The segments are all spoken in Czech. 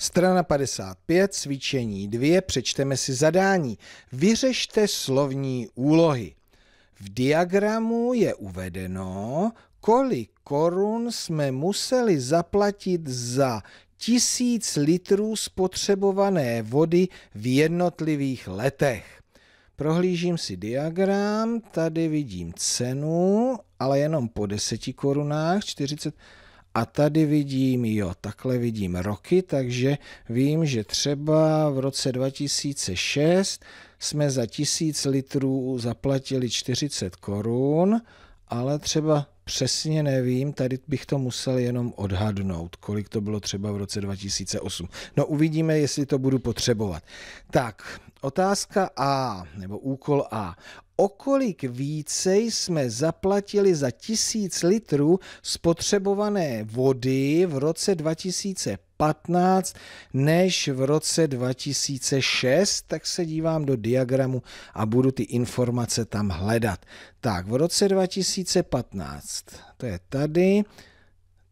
Strana 55, cvičení 2, přečteme si zadání. Vyřešte slovní úlohy. V diagramu je uvedeno, kolik korun jsme museli zaplatit za tisíc litrů spotřebované vody v jednotlivých letech. Prohlížím si diagram, tady vidím cenu, ale jenom po 10 korunách, 40 a tady vidím, jo, takhle vidím roky, takže vím, že třeba v roce 2006 jsme za 1000 litrů zaplatili 40 korun, ale třeba přesně nevím, tady bych to musel jenom odhadnout, kolik to bylo třeba v roce 2008. No uvidíme, jestli to budu potřebovat. Tak, otázka A, nebo úkol A okolik více jsme zaplatili za tisíc litrů spotřebované vody v roce 2015 než v roce 2006, tak se dívám do diagramu a budu ty informace tam hledat. Tak, v roce 2015, to je tady,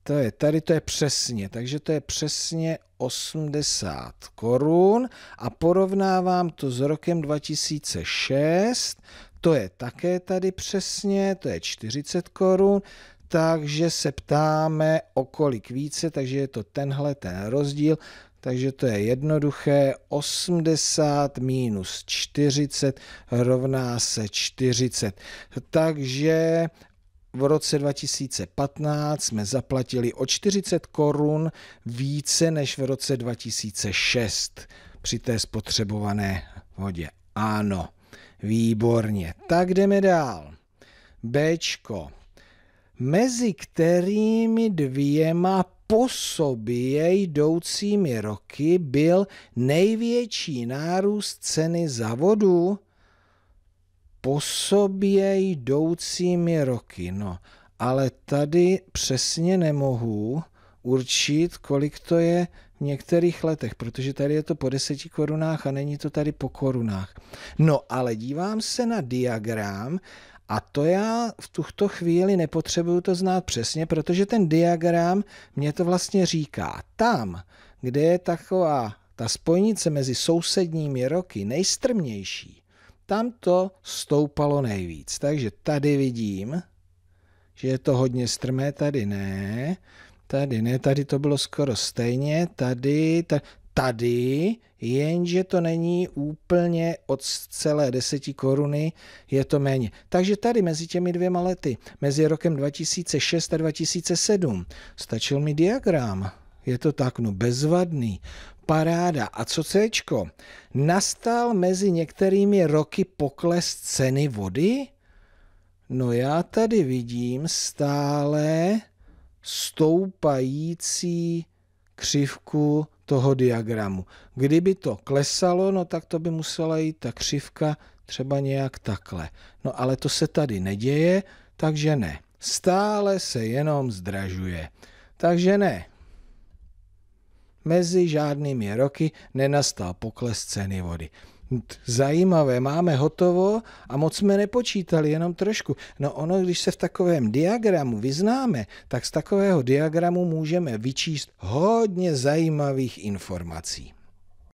to je tady, to je přesně, takže to je přesně 80 korun a porovnávám to s rokem 2006, to je také tady přesně, to je 40 korun, takže se ptáme, o kolik více, takže je to tenhle ten rozdíl, takže to je jednoduché, 80 minus 40 rovná se 40. Takže v roce 2015 jsme zaplatili o 40 korun více než v roce 2006 při té spotřebované vodě. Ano. Výborně. Tak jdeme dál. Bčko. Mezi kterými dvěma po sobě jdoucími roky byl největší nárůst ceny za vodu? Po sobě jdoucími roky. No, ale tady přesně nemohu, určit, kolik to je v některých letech, protože tady je to po deseti korunách a není to tady po korunách. No ale dívám se na diagram a to já v tuto chvíli nepotřebuju to znát přesně, protože ten diagram mě to vlastně říká. Tam, kde je taková ta spojnice mezi sousedními roky nejstrmější, tam to stoupalo nejvíc. Takže tady vidím, že je to hodně strmé, tady ne. Tady ne, tady to bylo skoro stejně, tady, tady, tady, jenže to není úplně od celé deseti koruny, je to méně. Takže tady mezi těmi dvěma lety, mezi rokem 2006 a 2007, stačil mi diagram. Je to tak, no bezvadný. Paráda. A co C? Nastal mezi některými roky pokles ceny vody? No já tady vidím stále stoupající křivku toho diagramu. Kdyby to klesalo, no tak to by musela jít ta křivka třeba nějak takhle. No ale to se tady neděje, takže ne. Stále se jenom zdražuje. Takže ne, Mezi žádnými roky nenastal pokles ceny vody. Zajímavé, máme hotovo a moc jsme nepočítali, jenom trošku. No ono, když se v takovém diagramu vyznáme, tak z takového diagramu můžeme vyčíst hodně zajímavých informací.